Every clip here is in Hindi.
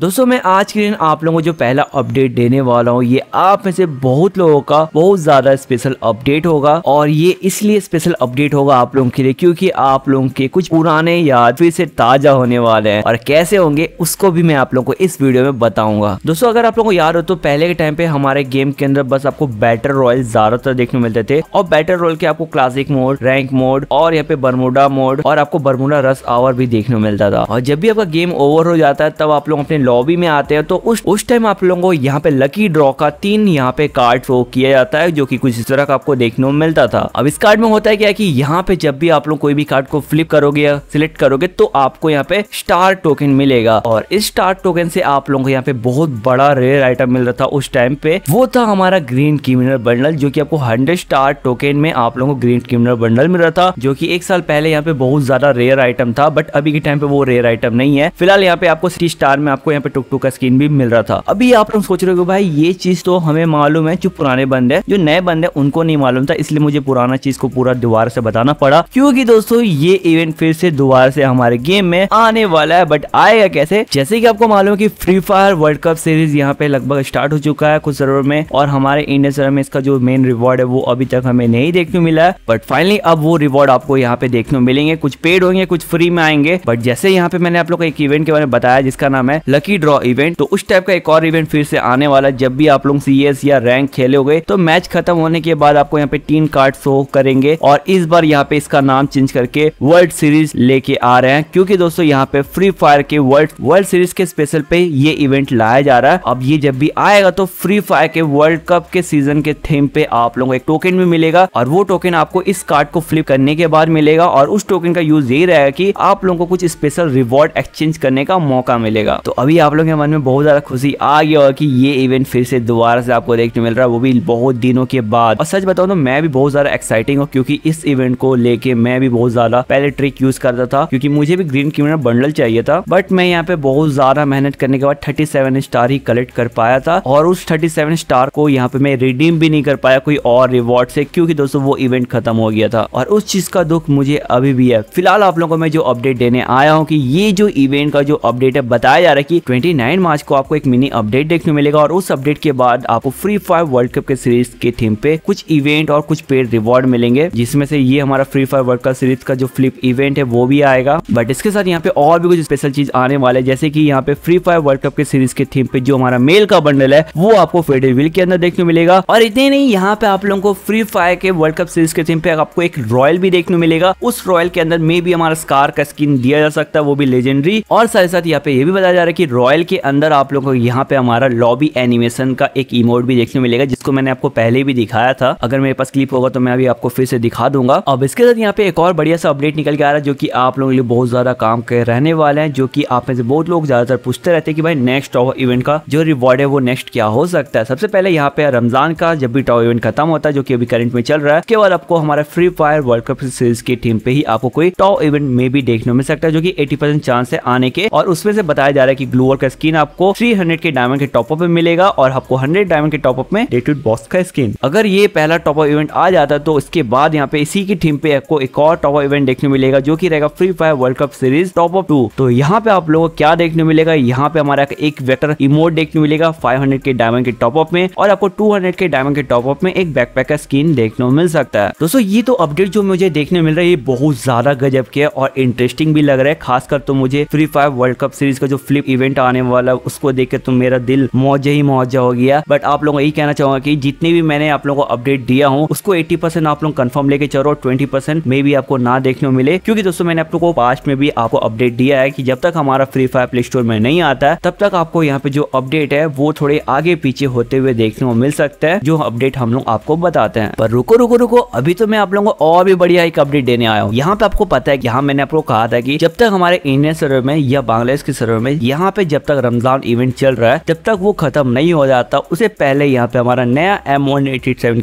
दोस्तों मैं आज के दिन आप लोगों को जो पहला अपडेट देने वाला हूँ ये आप में से बहुत लोगों का बहुत ज्यादा स्पेशल अपडेट होगा और ये इसलिए स्पेशल अपडेट होगा आप लोगों के लिए क्योंकि आप लोगों के कुछ पुराने याद फिर से ताजा होने वाले हैं और कैसे होंगे उसको भी मैं आप लोगों को इस वीडियो में बताऊंगा दोस्तों अगर आप लोगों को याद हो तो पहले के टाइम पे हमारे गेम के अंदर बस आपको बैटर रॉयल ज्यादातर देखने मिलते थे और बैटर रॉयल के आपको क्लासिक मोड रैंक मोड और यहाँ पे बर्मुडा मोड और आपको बरमुडा रस आवर भी देखने मिलता था और जब भी आपका गेम ओवर हो जाता है तब आप लोग अपने लॉबी में आते हैं तो उस उस टाइम आप लोगों को यहाँ पे लकी ड्रॉ का तीन यहाँ पे कार्ड वो किया जाता है जो कि कुछ इस तरह का आपको देखने में मिलता था अब इस कार्ड में होता है क्या कि यहाँ पे जब भी आप लोग कोई भी कार्ड को फ्लिप करोगे या सिलेक्ट करोगे तो आपको यहाँ पे स्टार टोकन मिलेगा और इस स्टार टोकन से आप लोगों को यहाँ पे बहुत बड़ा रेयर आइटम मिल रहा था उस टाइम पे वो था हमारा ग्रीन क्रिमिनल बंडल जो की आपको हंड्रेड स्टार टोकन में आप लोगों को ग्रीन क्रिमिनल बंडल मिल रहा था जो की एक साल पहले यहाँ पे बहुत ज्यादा रेयर आइटम था बट अभी के टाइम पे वो रेयर आइटम नहीं है फिलहाल यहाँ पे आपको स्टार में आपको यहाँ पे टुक टुक का स्किन भी मिल रहा था अभी आप लोग सोच रहे हो भाई ये चीज तो हमें मालूम है जो पुराने बंद है जो नए बंद है उनको नहीं मालूम था इसलिए मुझे पुराना चीज को पूरा दोबारा से बताना पड़ा क्योंकि दोस्तों ये इवेंट फिर से दोबारा से हमारे गेम में आने वाला है बट आएगा कैसे जैसे की आपको मालूम है की Free Fire World Cup series यहाँ पे लगभग स्टार्ट हो चुका है कुछ सर्वर में और हमारे इंडियन सर्वर में इसका जो मेन रिवॉर्ड है वो अभी तक हमें नहीं देखने मिला है बट फाइनली अब वो रिवॉर्ड आपको यहाँ पे देखने मिलेंगे कुछ पेड होंगे कुछ फ्री में आएंगे बट जैसे यहाँ पे मैंने आप लोग को एक इवेंट के बारे में बताया जिसका नाम है लक लकी ड्रॉ इवेंट तो उस टाइप का एक और इवेंट फिर से आने वाला है जब भी आप लोग सीएस या रैंक खेलोगे तो मैच खत्म होने के बाद आपको यहाँ पे तीन कार्ड शो करेंगे और इस बार यहाँ पे इसका नाम चेंज करके वर्ल्ड सीरीज लेके आ रहे हैं क्योंकि दोस्तों यहाँ पे फ्री फायर के वर्ल्ड वर्ल्ड सीरीज के स्पेशल पे ये इवेंट लाया जा रहा है अब ये जब भी आएगा तो फ्री फायर के वर्ल्ड कप के सीजन के थीम पे आप लोगों को एक टोकन भी मिलेगा और वो टोकन आपको इस कार्ड को फ्लिप करने के बाद मिलेगा और उस टोकन का यूज यही रहेगा की आप लोगों को कुछ स्पेशल रिवॉर्ड एक्सचेंज करने का मौका मिलेगा तो अभी अभी आप लोग के मन में बहुत ज़्यादा खुशी आ गया होगा कि ये इवेंट फिर से दोबारा से आपको देखने मिल रहा है वो भी बहुत दिनों के बाद और सच बताऊ तो मैं भी बहुत ज़्यादा एक्साइटिंग हूँ क्योंकि इस इवेंट को लेके मैं भी बहुत ज़्यादा पहले ट्रिक यूज़ करता था क्योंकि मुझे भी ग्रीन क्रिमिनल बंडल चाहिए था बट मैं यहाँ पे बहुत ज़्यादा मेहनत करने के बाद थर्टी स्टार ही कलेक्ट कर पाया था और उस थर्टी स्टार को यहाँ पे मैं रिडीम भी नहीं कर पाया कोई और रिवॉर्ड से क्योंकि दोस्तों वो इवेंट खत्म हो गया था और उस चीज़ का दुख मुझे अभी भी है फिलहाल आप लोगों को मैं जो अपडेट देने आया हूँ कि ये जो इवेंट का जो अपडेट है बताया जा रहा है कि 29 मार्च को आपको एक मिनी अपडेट देखने मिलेगा और उस अपडेट के बाद आपको फ्री फायर वर्ल्ड कप के सीरीज के थीम पे कुछ इवेंट और कुछ पेड रिवॉर्ड मिलेंगे जिसमें से ये हमारा Free Fire World Cup series का जो फ्लिप इवेंट है वो भी आएगा बट इसके साथ यहाँ पे और भी कुछ स्पेशल चीज आने वाले जैसे की यहाँ पे फ्री फायर वर्ल्ड कप के सीरीज के थीम पे जो हमारा मेल का बंडल है वो आपको फेडरविल के अंदर देखने मिलेगा और इतने नहीं यहाँ पे आप लोगों को फ्री फायर के वर्ल्ड कप सीरीज के थीम पे आपको एक रॉयल भी देखने मिलेगा उस रॉयल के अंदर मे भी हमारा स्कार का स्किन दिया जा सकता है वो भी लेजेंडरी और साथ ही साथ यहाँ पे ये भी बताया जा रहा है कि रॉयल के अंदर आप लोगों को यहाँ पे हमारा लॉबी एनिमेशन का एक इमोट भी देखने मिलेगा जिसको मैंने आपको पहले भी दिखाया था अगर मेरे पास क्लिप होगा तो मैं अभी आपको फिर से दिखा दूंगा अब इसके साथ यहाँ पे एक और बढ़िया सा अपडेट निकल के आ रहा है जो की आप लोगों के लिए बहुत ज्यादा काम कर रहने वाले हैं जो की आप में से बहुत लोग ज्यादातर पूछते रहते हैं कि भाई नेक्स्ट टॉप इवेंट का जो रिवॉर्ड है वो नेक्स्ट क्या हो सकता है सबसे पहले यहाँ पे रमजान का जब भी टॉप इवेंट खत्म होता है जो की अभी करंट में चल रहा है उसके बाद आपको हमारा Free Fire World Cup series की टीम पे ही आपको कोई टॉप इवेंट में भी देखने मिल सकता है जो की एटी चांस है आने के और उसमें से बताया जा रहा है की ब्लू वर्क का स्किन आपको 300 के डायमंड के टॉपअप में मिलेगा और आपको 100 डायमंड के टॉपअप में डेटूड बॉस का स्किन अगर ये पहला टॉपअप इवेंट आ जाता तो इसके बाद यहाँ पे इसी की थीम पे आपको एक और टॉपअप इवेंट देखने मिलेगा जो की रहेगा Free Fire World Cup series top up two तो यहाँ पे आप लोगों को क्या देखने मिलेगा यहाँ पे हमारा एक वेटर इमोट देखने मिलेगा फाइव के डायमंड के टॉपअप में और आपको टू के डायमंड के टॉपअप में एक बैकपैक का स्किन देखने को मिल सकता है दोस्तों ये तो अपडेट जो मुझे देखने मिल रहा है बहुत ज्यादा गजब के और इंटरेस्टिंग भी लग रहा है खासकर तो मुझे Free Fire World Cup series का जो फ्लिप इवेंट इवेंट आने वाला उसको देख के तुम तो मेरा दिल मौजे ही मौजा हो गया बट आप लोगों को यही कहना चाहूंगा कि जितने भी मैंने आप लोगों को अपडेट दिया हूँ उसको एट्टी परसेंट आप लोग कन्फर्म लेके चलो ट्वेंटी परसेंट मे भी आपको ना देखने को मिले क्योंकि दोस्तों मैंने आप लोग को पास्ट में भी आपको अपडेट दिया है कि जब तक हमारा फ्री फायर प्ले स्टोर में नहीं आता है तब तक आपको यहाँ पे जो अपडेट है वो थोड़े आगे पीछे होते हुए देखने को मिल सकता है जो अपडेट हम लोग आपको बताते हैं पर रुको रुको रुको अभी तो मैं आप लोगों को और भी बढ़िया एक अपडेट देने आया हूँ यहाँ पे आपको पता है यहाँ मैंने आपको कहा था कि जब तक हमारे इंडियन सर्वर में या बांग्लादेश के सर्वर में यहाँ पे जब तक रमजान इवेंट चल रहा है जब तक वो खत्म नहीं हो जाता उसे पहले यहाँ पे हमारा नया एम वन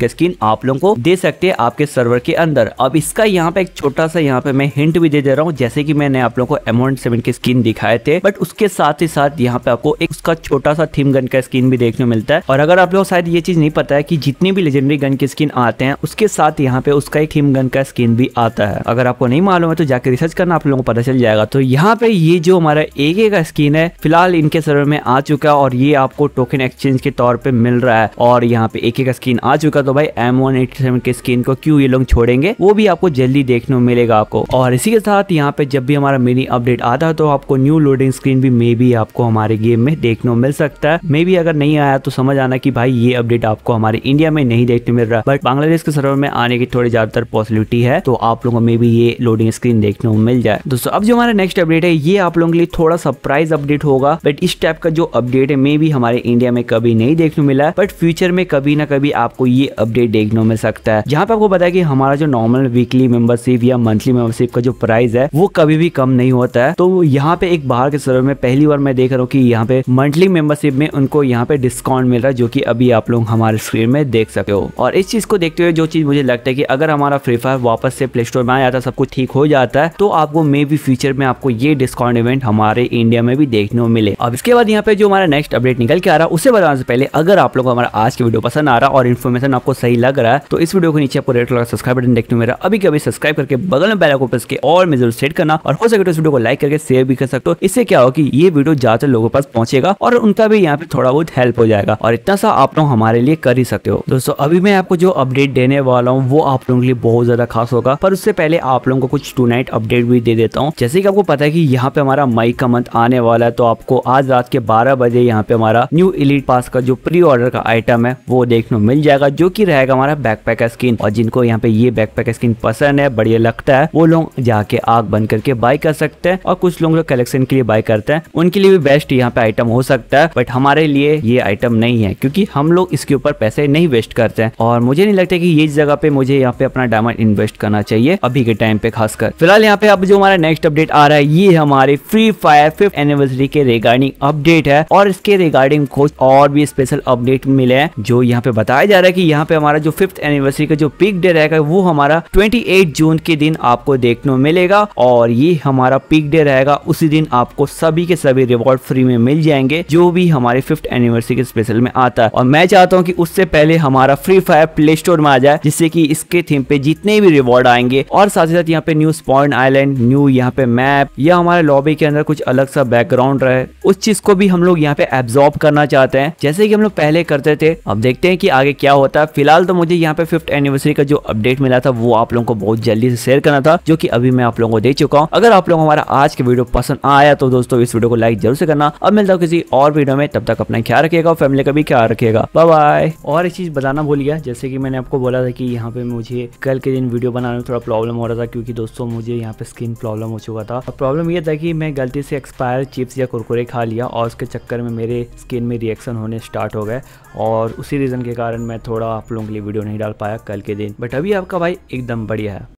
का स्क्रीन आप लोगों को दे सकते हैं आपके सर्वर के अंदर अब इसका यहाँ पे एक छोटा सा यहाँ पे मैं हिंट भी दे दे रहा हूँ जैसे की मैंने आप लोगों को एम वन सेवन के स्क्रीन दिखाए थे बट उसके साथ ही साथ यहाँ पे आपको एक उसका छोटा सा थीम गन का स्किन भी देखने मिलता है और अगर आप लोग शायद ये चीज नहीं पता है की जितनी भी लेजेंडरी गन के स्क्रीन आते हैं उसके साथ यहाँ पे उसका एक थीम गन का स्क्रीन भी आता है अगर आपको नहीं मालूम है तो जाके रिसर्च करना आप लोगों को पता चल जाएगा तो यहाँ पे ये जो हमारा एक एक का है फिलहाल इनके सर्वर में आ चुका है और ये आपको टोकन एक्सचेंज के तौर पर मिल रहा है और यहाँ पे एक एक स्किन आ चुका तो भाई एम वन के स्किन को क्यों ये लोग छोड़ेंगे वो भी आपको जल्दी देखने को मिलेगा आपको और इसी के साथ यहाँ पे जब भी हमारा मिनी अपडेट आता है तो आपको न्यू लोडिंग स्क्रीन भी मे भी आपको हमारे गेम में देखने को मिल सकता है मे भी अगर नहीं आया तो समझ आना की भाई ये अपडेट आपको हमारे इंडिया में नहीं देखने मिल रहा बट बांग्लादेश के सर्वर में आने की थोड़ी ज्यादातर पॉसिबिलिटी है तो आप लोगों में भी ये लोडिंग स्क्रीन देखने को मिल जाए दोस्तों अब जो हमारा नेक्स्ट अपडेट है ये आप लोगों के लिए थोड़ा सरप्राइज अपडेट हो होगा बट इस टाइप का जो अपडेट है मे भी हमारे इंडिया में कभी नहीं देखने मिला है बट फ्यूचर में कभी ना कभी आपको ये अपडेट देखने मिल सकता है जहाँ पे आपको पता है कि हमारा जो नॉर्मल वीकली मेंबरशिप या मंथली मेंबरशिप का जो प्राइस है वो कभी भी कम नहीं होता है तो यहाँ पे एक बाहर के सर्वर में पहली बार मैं देख रहा हूँ की यहाँ पे मंथली मेंबरशिप में उनको यहाँ पे डिस्काउंट मिल रहा है जो की अभी आप लोग हमारे स्क्रीन में देख सकते हो और इस चीज को देखते हुए जो चीज मुझे लगता है की अगर हमारा फ्री फायर वापस से प्ले स्टोर में आ जाता सब कुछ ठीक हो जाता है तो आपको मे भी फ्यूचर में आपको ये डिस्काउंट इवेंट हमारे इंडिया में भी देखने देखने को मिले अब इसके बाद यहाँ पे जो हमारा नेक्स्ट अपडेट निकल के आ रहा है उसे बताने से पहले अगर आप लोगों को हमारा आज की वीडियो पसंद आ रहा और इन्फॉर्मेशन आपको सही लग रहा है तो इस वीडियो को नीचे आपको रेड कलर सब्सक्राइब बटन देखने मेरा अभी कभी सब्सक्राइब करके बगल में बैलक को के और में सेट करना और हो सके तो इस वीडियो को लाइक करके शेयर भी कर सकते हो इससे क्या हो कि ये वीडियो ज्यादातर लोगों के पास पहुंचेगा और उनका भी यहाँ पे थोड़ा बहुत हेल्प हो जाएगा और इतना सा आप लोग हमारे लिए कर ही सकते हो दोस्तों अभी मैं आपको जो अपडेट देने वाला हूँ वो आप लोगों के लिए बहुत ज्यादा खास होगा पर उससे पहले आप लोगों को कुछ टू अपडेट भी दे देता हूँ जैसे कि आपको पता है कि यहाँ पे हमारा मई का मंथ आने वाला है तो आपको आज रात के बारह बजे यहाँ पे हमारा न्यू इलीट पास का जो प्री ऑर्डर का आइटम है वो देखने मिल जाएगा जो की रहेगा हमारा बैकपैक स्किन और जिनको यहाँ पे ये बैकपैक स्किन पसंद है बढ़िया लगता है वो लोग जाके आग बन करके बाय कर सकते हैं और कुछ लोग जो कलेक्शन के लिए बाय करते हैं उनके लिए भी बेस्ट यहाँ पे आइटम हो सकता है बट हमारे लिए ये आइटम नहीं है क्योंकि हम लोग इसके ऊपर पैसे नहीं वेस्ट करते हैं और मुझे नहीं लगता कि ये जगह पे मुझे यहाँ पे अपना डायमंड इन्वेस्ट करना चाहिए अभी के टाइम पे खासकर फिलहाल यहाँ पे अब जो हमारा नेक्स्ट अपडेट आ रहा है ये हमारे फ्री फायर फिफ्थ एनिवर्सरी के रिगार्डिंग अपडेट है और इसके रिगार्डिंग कुछ और भी स्पेशल अपडेट मिले हैं जो यहाँ पे बताया जा रहा है कि यहाँ पे हमारा जो फिफ्थ एनिवर्सरी का जो पीक डे रहेगा वो हमारा 28 जून के दिन आपको देखने को मिलेगा और ये हमारा पिक डे रहेगा उसी दिन आपको सभी के सभी रिवॉर्ड फ्री में मिल जाएंगे जो भी हमारे फिफ्थ एनिवर्सरी के स्पेशल में आता है और मैं चाहता हूँ की उससे पहले हमारा फ्री फायर प्ले स्टोर में आ जाए जिससे की इसके थीम पे जितने भी रिवॉर्ड आएंगे और साथ ही साथ यहाँ पे न्यू स्पॉन आईलैंड न्यू यहाँ पे मैप या हमारे लॉबी के अंदर कुछ अलग सा बैकग्राउंड है उस चीज को भी हम लोग यहाँ पे एब्जॉर्ब करना चाहते हैं जैसे कि हम लोग पहले करते थे अब देखते हैं कि आगे क्या होता है फिलहाल तो मुझे यहाँ पे फिफ्थ एनिवर्सरी का जो अपडेट मिला था वो आप लोगों को बहुत जल्दी से शेयर करना था जो कि अभी मैं आप लोगों को दे चुका हूँ अगर आप लोग हमारा आज की वीडियो पसंद आया तो दोस्तों इस वीडियो को लाइक जरूर से करना अब मिलता हूँ किसी और वीडियो में तब तक अपना ख्याल रखेगा फैमिली का भी ख्याल रखेगा बाय और एक चीज बताना भूल गया जैसे की मैंने आपको बोला था की यहाँ पे मुझे कल के दिन वीडियो बनाने में थोड़ा प्रॉब्लम हो रहा था क्योंकि दोस्तों मुझे यहाँ पे स्किन प्रॉब्लम हो चुका था प्रॉब्लम ये था कि मैं गलती से एक्सपायर चिप्स या कुरकुरे खा लिया और उसके चक्कर में मेरे स्किन में रिएक्शन होने स्टार्ट हो गए और उसी रीज़न के कारण मैं थोड़ा आप लोगों के लिए वीडियो नहीं डाल पाया कल के दिन बट अभी आपका भाई एकदम बढ़िया है